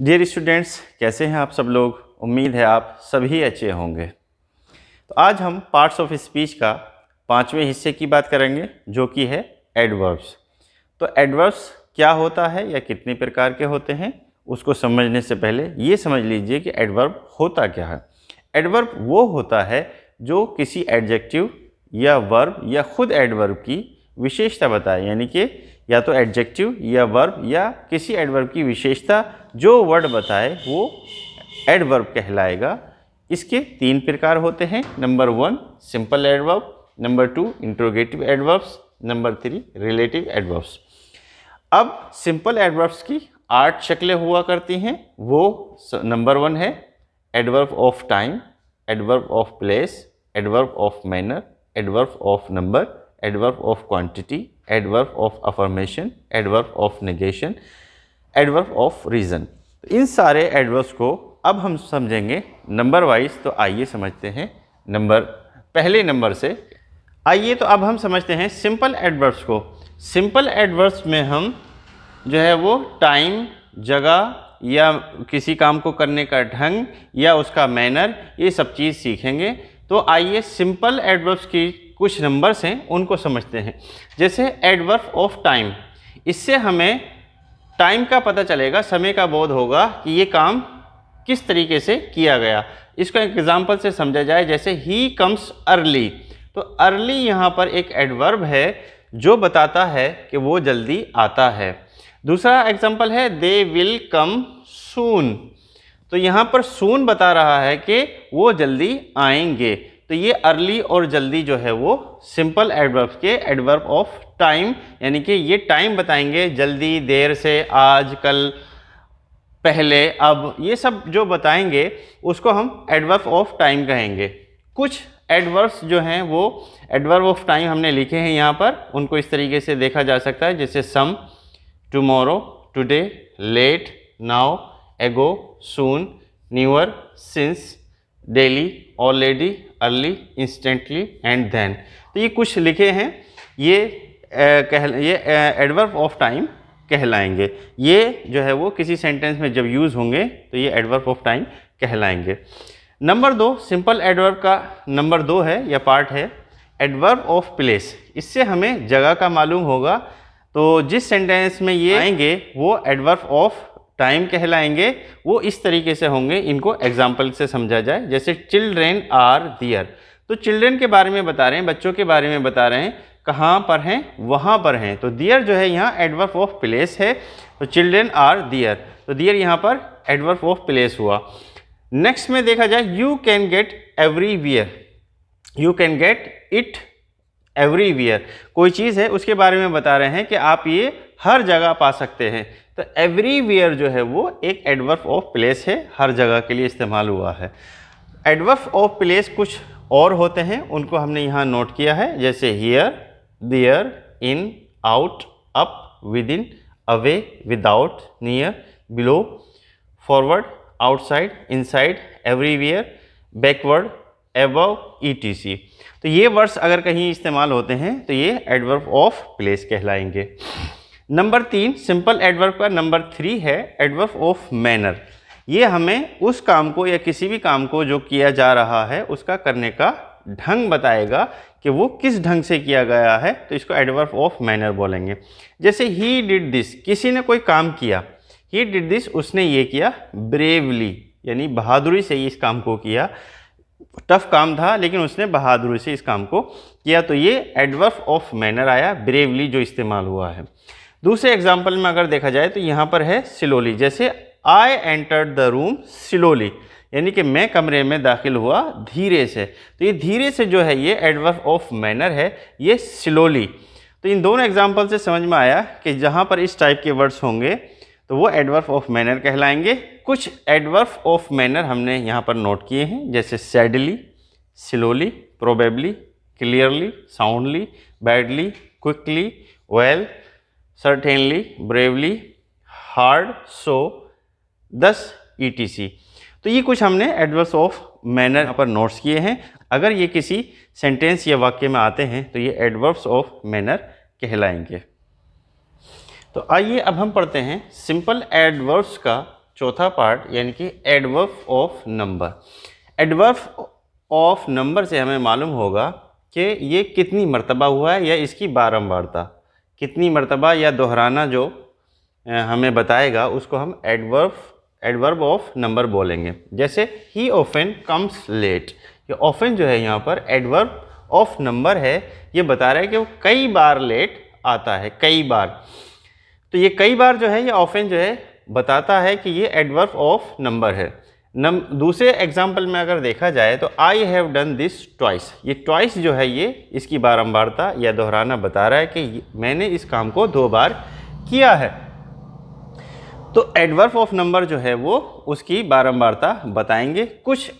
dear students कैसे हैं आप सब लोग उम्मीद है आप सभी अच्छे होंगे तो आज हम पार्ट्स ऑफ स्पीच का पाँचवें हिस्से की बात करेंगे जो कि है एडवर्ब्स तो एडवर्ब्स क्या होता है या कितने प्रकार के होते हैं उसको समझने से पहले ये समझ लीजिए कि एडवर्ब होता क्या है एडवर्ब वो होता है जो किसी एडजेक्टिव या वर्ब या ख़ुद एडवर्ब की विशेषता बताए यानी कि या तो एडजेक्टिव या वर्ब या किसी एडवर्ब की विशेषता जो वर्ड बताए वो एडवर्ब कहलाएगा इसके तीन प्रकार होते हैं number one simple adverb number two interrogative adverbs number three relative adverbs अब सिंपल एडवर्ब्स की आठ शक्लें हुआ करती हैं वो नंबर वन है adverb of time adverb of place adverb of manner adverb of number adverb of quantity adverb of affirmation adverb of negation adverb of reason इन सारे एडवर्ब्स को अब हम समझेंगे नंबर वाइज तो आइए समझते हैं नंबर पहले नंबर से आइए तो अब हम समझते हैं सिंपल एडवर्ब्स को सिंपल एडवर्ब्स में हम जो है वो टाइम जगह या किसी काम को करने का ढंग या उसका मैनर ये सब चीज़ सीखेंगे तो आइए सिंपल एडवर्ब्स की कुछ नंबर्स हैं उनको समझते हैं जैसे एडवर्फ ऑफ टाइम इससे हमें टाइम का पता चलेगा समय का बोध होगा कि ये काम किस तरीके से किया गया इसको एग्जाम्पल से समझा जाए जैसे ही कम्स अर्ली तो अर्ली यहाँ पर एक एडवर्ब है जो बताता है कि वो जल्दी आता है दूसरा एग्जाम्पल है दे विल कम सून तो यहाँ पर सून बता रहा है कि वो जल्दी आएंगे तो ये अर्ली और जल्दी जो है वो सिंपल एडवर्ब के एडवर्ब ऑफ टाइम यानी कि ये टाइम बताएंगे जल्दी देर से आज कल पहले अब ये सब जो बताएंगे उसको हम एडवर्ब ऑफ टाइम कहेंगे कुछ एडवर्ब्स जो हैं वो एडवर्ब ऑफ टाइम हमने लिखे हैं यहाँ पर उनको इस तरीके से देखा जा सकता है जैसे some tomorrow today late now ago soon newer since daily already early instantly and then तो ये कुछ लिखे हैं ये ए, कह ये एडवर्ब ऑफ टाइम कहलाएंगे ये जो है वो किसी सेंटेंस में जब यूज़ होंगे तो ये एडवर्ब ऑफ टाइम कहलाएंगे नंबर दो सिंपल एडवर्ब का नंबर दो है या पार्ट है एडवर्ब ऑफ प्लेस इससे हमें जगह का मालूम होगा तो जिस सेंटेंस में ये आएंगे वो एडवर्ब ऑफ टाइम कहलाएंगे वो इस तरीके से होंगे इनको एग्जाम्पल से समझा जाए जैसे चिल्ड्रेन आर दियर तो चिल्ड्रेन के बारे में बता रहे हैं बच्चों के बारे में बता रहे हैं कहाँ पर हैं वहाँ पर हैं तो दियर जो है यहाँ एडवर्फ ऑफ प्लेस है तो चिल्ड्रेन आर दियर तो दियर यहाँ पर एडवर्फ ऑफ प्लेस हुआ नेक्स्ट में देखा जाए you can get everywhere you can get it everywhere कोई चीज़ है उसके बारे में बता रहे हैं कि आप ये हर जगह पा सकते हैं तो एवरीवेयर जो है वो एक एडवर्फ ऑफ प्लेस है हर जगह के लिए इस्तेमाल हुआ है एडवर्फ ऑफ प्लेस कुछ और होते हैं उनको हमने यहाँ नोट किया है जैसे here there in out up within away without near below forward outside inside everywhere backward above see तो ये वर्ड्स अगर कहीं इस्तेमाल होते हैं तो ये एडवर्ब ऑफ प्लेस कहलाएंगे नंबर तीन सिंपल एडवर्ब का नंबर थ्री है एडवर्ब ऑफ मैनर ये हमें उस काम को या किसी भी काम को जो किया जा रहा है उसका करने का ढंग बताएगा कि वो किस ढंग से किया गया है तो इसको एडवर्ब ऑफ मैनर बोलेंगे जैसे ही डिड दिस किसी ने कोई काम किया ही डिड दिस उसने ये किया ब्रेवली यानी बहादुरी से ही इस काम को किया टफ काम था लेकिन उसने बहादुरी से इस काम को किया तो ये एडवर्फ ऑफ मैनर आया ब्रेवली जो इस्तेमाल हुआ है दूसरे एग्जाम्पल में अगर देखा जाए तो यहाँ पर है सिलोली जैसे I enter the room slowly यानी कि मैं कमरे में दाखिल हुआ धीरे से तो ये धीरे से जो है ये एडवर्फ ऑफ मैनर है ये स्लोली तो इन दोनों एग्जाम्पल से समझ में आया कि जहाँ पर इस टाइप के वर्ड्स होंगे तो वो एडवर्फ ऑफ मैनर कहलाएंगे कुछ एडवर्फ ऑफ मैनर हमने यहाँ पर नोट किए हैं जैसे sadly slowly probably clearly soundly badly quickly well well, hard so thus E T C तो ये कुछ हमने एडवर्स ऑफ मैनर यहाँ पर नोट्स किए हैं अगर ये किसी सेंटेंस या वाक्य में आते हैं तो ये एडवर्ब्स ऑफ मैनर कहलाएंगे तो आइए अब हम पढ़ते हैं सिंपल एडवर्ब्स का चौथा पार्ट यानी कि adverb of number adverb of number से हमें मालूम होगा कि ये कितनी मर्तबा हुआ है या इसकी बारंबारता कितनी मरतबा या दोहराना जो हमें बताएगा उसको हम एडवर्ब एडवर्ब ऑफ नंबर बोलेंगे जैसे ही ओफन कम्स लेट ये ऑफेन जो है यहाँ पर एडवर्ब ऑफ नंबर है ये बता रहा है कि वो कई बार लेट आता है कई बार तो ये कई बार जो है ये ऑफेन जो है बताता है कि ये एडवर्ब ऑफ नंबर है नम दूसरे एग्जाम्पल में अगर देखा जाए तो I have done this twice ये ट्वाइस जो है ये इसकी बारंबारता या दोहराना बता रहा है कि मैंने इस काम को दो बार किया है तो एडवर्फ ऑफ नंबर जो है वो उसकी बारंबारता बताएंगे कुछ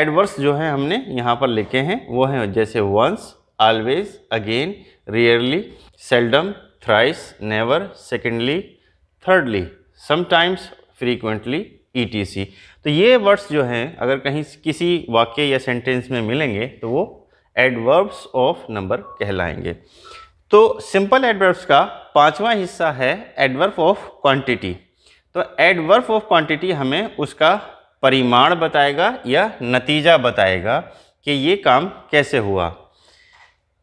एडवर्स जो है हमने यहाँ पर लिखे हैं वो हैं जैसे once always again rarely seldom thrice never secondly thirdly sometimes frequently ETC e तो ये वर्ड्स जो हैं अगर कहीं किसी वाक्य या सेंटेंस में मिलेंगे तो वो एडवर्ब्स ऑफ नंबर कहलाएंगे तो सिंपल एडवर्ब्स का पांचवा हिस्सा है एडवर्ब ऑफ क्वांटिटी तो एडवर्ब ऑफ क्वांटिटी हमें उसका परिमाण बताएगा या नतीजा बताएगा कि ये काम कैसे हुआ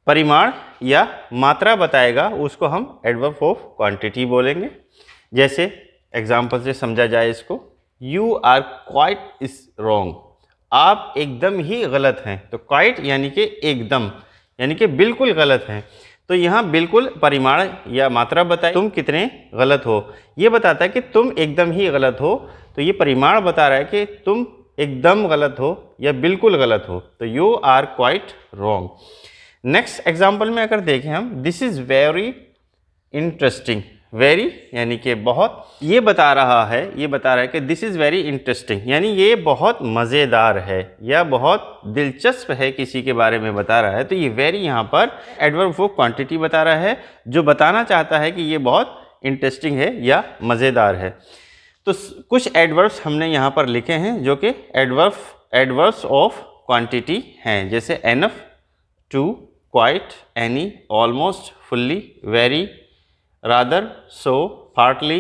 परिमाण या मात्रा बताएगा उसको हम एडवर्ब ऑफ क्वांटिटी बोलेंगे जैसे एग्जाम्पल से समझा जाए इसको you are quite is wrong आप एकदम ही गलत हैं तो क्वाइट यानी कि एकदम यानी कि बिल्कुल गलत हैं तो यहाँ बिल्कुल परिमाण या मात्रा बताए तुम कितने गलत हो ये बताता है कि तुम एकदम ही गलत हो तो ये परिमाण बता रहा है कि तुम एकदम गलत हो या बिल्कुल गलत हो तो you are quite wrong next example में अगर देखें हम this is very interesting very यानी कि बहुत ये बता रहा है ये बता रहा है कि दिस इज़ वेरी इंटरेस्टिंग यानी ये बहुत मज़ेदार है या बहुत दिलचस्प है किसी के बारे में बता रहा है तो ये वेरी यहाँ पर एडवर्ब वो क्वांटिटी बता रहा है जो बताना चाहता है कि ये बहुत इंटरेस्टिंग है या मज़ेदार है तो कुछ एडवर्ब्स हमने यहाँ पर लिखे हैं जो कि एडवर्ब एडवर्ब्स ऑफ क्वान्टिटी हैं जैसे enough too quite any almost fully very rather so partly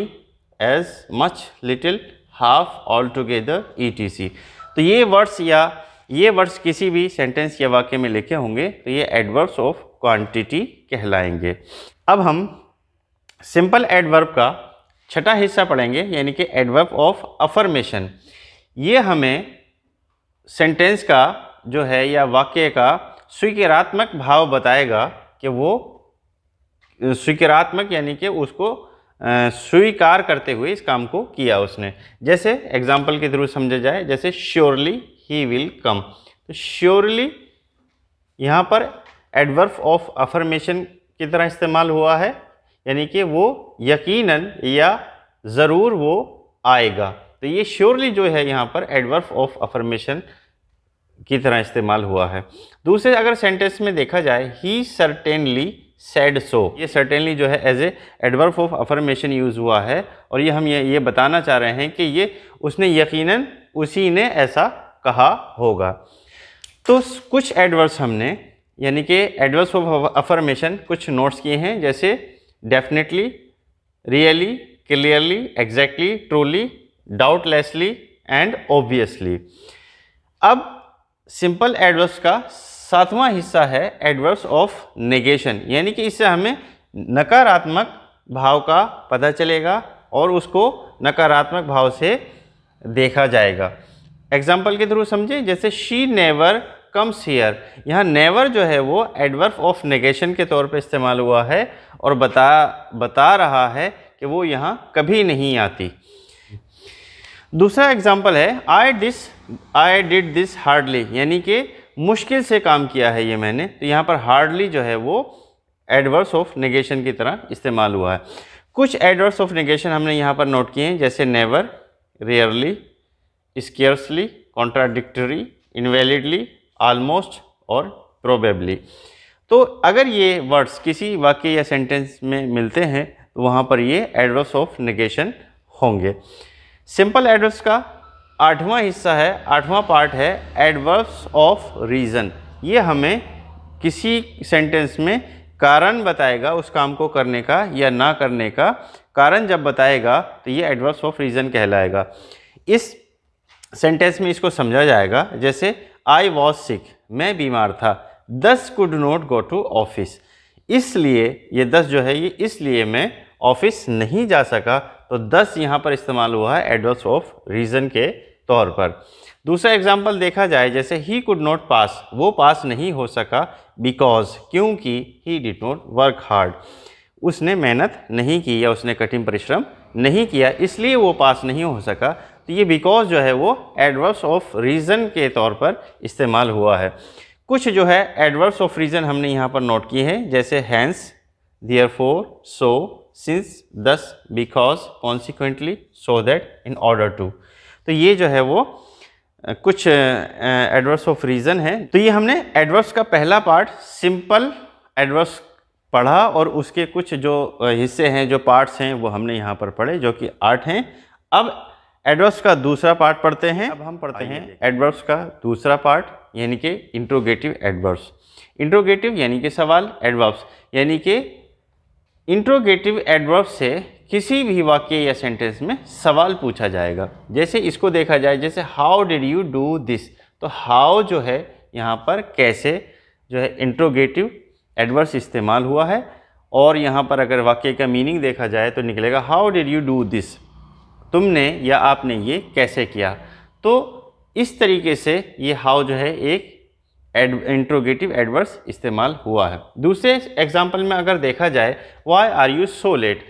as much little half altogether etc तो ये वर्ड्स या ये वर्ड्स किसी भी सेंटेंस या वाक्य में लिखे होंगे तो ये एडवर्ब्स ऑफ क्वांटिटी कहलाएंगे अब हम सिंपल एडवर्ब का छठा हिस्सा पढ़ेंगे यानी कि एडवर्ब ऑफ अफर्मेशन ये हमें सेंटेंस का जो है या वाक्य का स्वीकारात्मक भाव बताएगा कि वो स्वीकारात्मक यानी कि उसको स्वीकार करते हुए इस काम को किया उसने जैसे एग्जाम्पल के थ्रू समझा जाए जैसे श्योरली ही विल कम तो श्योरली यहाँ पर एडवर्फ ऑफ अफर्मेशन की तरह इस्तेमाल हुआ है यानी कि वो यकीनन या ज़रूर वो आएगा तो ये श्योरली जो है यहाँ पर एडवर्फ ऑफ अफर्मेशन की तरह इस्तेमाल हुआ है दूसरे अगर सेंटेंस में देखा जाए ही सर्टेनली सेड सो ये सर्टेनली जो है as a adverb of affirmation use हुआ है और ये हम ये ये बताना चाह रहे हैं कि ये उसने यकीनन उसी ने ऐसा कहा होगा तो कुछ एडवर्स हमने यानी कि एडवर्स ऑफ अफर्मेशन कुछ नोट्स किए हैं जैसे definitely really clearly exactly truly doubtlessly and obviously अब सिंपल एडवर्स का सातवां हिस्सा है एडवर्ब्स ऑफ नेगेशन यानी कि इससे हमें नकारात्मक भाव का पता चलेगा और उसको नकारात्मक भाव से देखा जाएगा एग्जाम्पल के थ्रू समझें जैसे शी नेवर कम्स हीयर यहाँ नेवर जो है वो एडवर्फ ऑफ नेगेशन के तौर पे इस्तेमाल हुआ है और बता बता रहा है कि वो यहाँ कभी नहीं आती दूसरा एग्ज़ाम्पल है I this I did this hardly यानी कि मुश्किल से काम किया है ये मैंने तो यहाँ पर हार्डली जो है वो एडवर्स ऑफ नेगेशन की तरह इस्तेमाल हुआ है कुछ एडवर्स ऑफ नेगेशन हमने यहाँ पर नोट किए हैं जैसे never rarely scarcely contradictory invalidly almost और प्रोबेबली तो अगर ये वर्ड्स किसी वाक्य या सेंटेंस में मिलते हैं तो वहाँ पर ये एडवर्स ऑफ नेगेशन होंगे सिंपल एडवर्स का आठवां हिस्सा है आठवां पार्ट है एडवर्ब्स ऑफ रीज़न ये हमें किसी सेंटेंस में कारण बताएगा उस काम को करने का या ना करने का कारण जब बताएगा तो ये एडवर्ब्स ऑफ रीज़न कहलाएगा इस सेंटेंस में इसको समझा जाएगा जैसे आई वॉज सिक मैं बीमार था thus could not go to office इसलिए ये दस जो है ये इसलिए मैं ऑफिस नहीं जा सका तो दस यहाँ पर इस्तेमाल हुआ है एडवर्स ऑफ रीज़न के तौर पर दूसरा एग्जाम्पल देखा जाए जैसे ही कुड नॉट पास वो पास नहीं हो सका बिकॉज क्योंकि he did not work hard उसने मेहनत नहीं की या उसने कठिन परिश्रम नहीं किया इसलिए वो पास नहीं हो सका तो ये बिकॉज जो है वो एडवर्स ऑफ रीज़न के तौर पर इस्तेमाल हुआ है कुछ जो है एडवर्स ऑफ रीज़न हमने यहाँ पर नोट किए हैं जैसे hence therefore so since thus because consequently so that in order to तो ये जो है वो कुछ एडवर्स ऑफ रीज़न है तो ये हमने एडवर्स का पहला पार्ट सिंपल एडवर्स पढ़ा और उसके कुछ जो हिस्से हैं जो पार्ट्स हैं वो हमने यहाँ पर पढ़े जो कि आठ हैं अब एडवर्स का दूसरा पार्ट पढ़ते हैं अब हम पढ़ते हैं एडवर्स का दूसरा पार्ट यानी कि इंट्रोगेटिव एडवर्स इंट्रोगेटिव यानी कि सवाल एडवर्स यानी कि इंट्रोगेटिव एडवर्ब से किसी भी वाक्य या सेंटेंस में सवाल पूछा जाएगा जैसे इसको देखा जाए जैसे how did you do this तो हाउ जो है यहाँ पर कैसे जो है इंट्रोगेटिव एडवर्स इस्तेमाल हुआ है और यहाँ पर अगर वाक्य का मीनिंग देखा जाए तो निकलेगा how did you do this तुमने या आपने ये कैसे किया तो इस तरीके से ये हाउ जो है एक इंट्रोगेटिव एडवर्स इस्तेमाल हुआ है दूसरे एग्जाम्पल में अगर देखा जाए why are you so late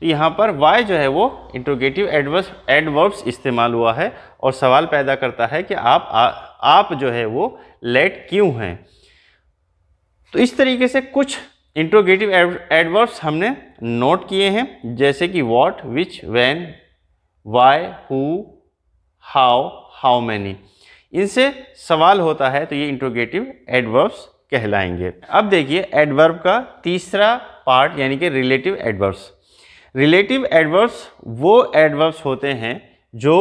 तो यहाँ पर वाई जो है वो इंट्रोगेटिव एडवर्स एडवर्ब्स इस्तेमाल हुआ है और सवाल पैदा करता है कि आप आ, आप जो है वो लेट क्यों हैं तो इस तरीके से कुछ इंट्रोगेटिव एडवर्ब्स हमने नोट किए हैं जैसे कि what which when why who how how many इनसे सवाल होता है तो ये इंट्रोगेटिव एडवर्ब्स कहलाएंगे अब देखिए एडवर्ब का तीसरा पार्ट यानी कि रिलेटिव एडवर्ब्स रिलेटिव एडवर्ब्स वो एडवर्ब्स होते हैं जो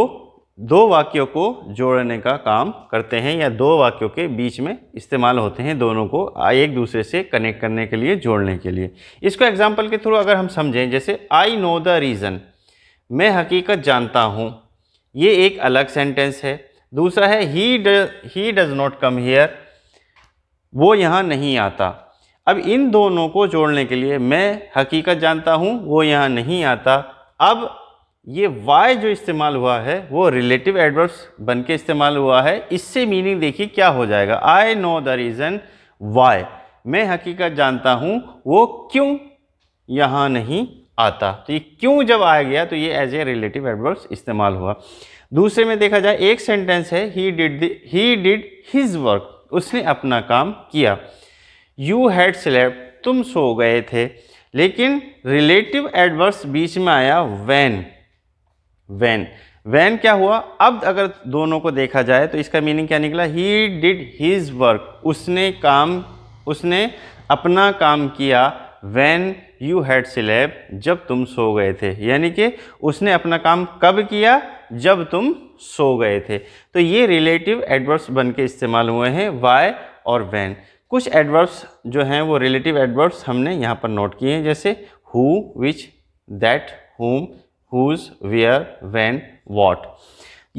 दो वाक्यों को जोड़ने का काम करते हैं या दो वाक्यों के बीच में इस्तेमाल होते हैं दोनों को एक दूसरे से कनेक्ट करने के लिए जोड़ने के लिए इसको एग्जांपल के थ्रू अगर हम समझें जैसे आई नो द रीज़न मैं हकीकत जानता हूँ ये एक अलग सेंटेंस है दूसरा है he he does not come here वो यहाँ नहीं आता अब इन दोनों को जोड़ने के लिए मैं हकीकत जानता हूँ वो यहाँ नहीं आता अब ये वाई जो इस्तेमाल हुआ है वो रिलेटिव एडवर्ब्स बन के इस्तेमाल हुआ है इससे मीनिंग देखिए क्या हो जाएगा I know the reason why मैं हकीकत जानता हूँ वो क्यों यहाँ नहीं आता तो ये क्यों जब आया गया तो ये एज ए रिलेटिव एडवर्ब्स इस्तेमाल हुआ दूसरे में देखा जाए एक सेंटेंस है he did he did his work उसने अपना काम किया यू हैड स्लेप तुम सो गए थे लेकिन रिलेटिव एडवर्स बीच में आया वैन वैन वैन क्या हुआ अब अगर दोनों को देखा जाए तो इसका मीनिंग क्या निकला ही डिड हिज वर्क उसने काम उसने अपना काम किया वैन यू हैड स्लेब जब तुम सो गए थे यानी कि उसने अपना काम कब किया जब तुम सो गए थे तो ये रिलेटिव एडवर्ब्स बन के इस्तेमाल हुए हैं वाई और वैन कुछ एडवर्ब्स जो हैं वो रिलेटिव एडवर्ब्स हमने यहाँ पर नोट किए हैं जैसे who which that whom whose where when what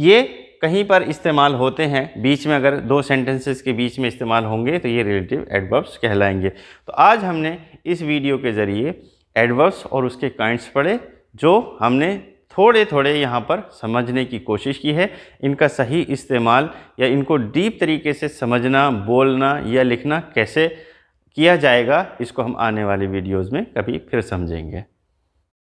ये कहीं पर इस्तेमाल होते हैं बीच में अगर दो सेंटेंसेस के बीच में इस्तेमाल होंगे तो ये रिलेटिव एडवर्ब्स कहलाएंगे तो आज हमने इस वीडियो के ज़रिए एडवर्ब्स और उसके काइंड्स पढ़े जो हमने थोड़े थोड़े यहाँ पर समझने की कोशिश की है इनका सही इस्तेमाल या इनको डीप तरीके से समझना बोलना या लिखना कैसे किया जाएगा इसको हम आने वाले वीडियोज़ में कभी फिर समझेंगे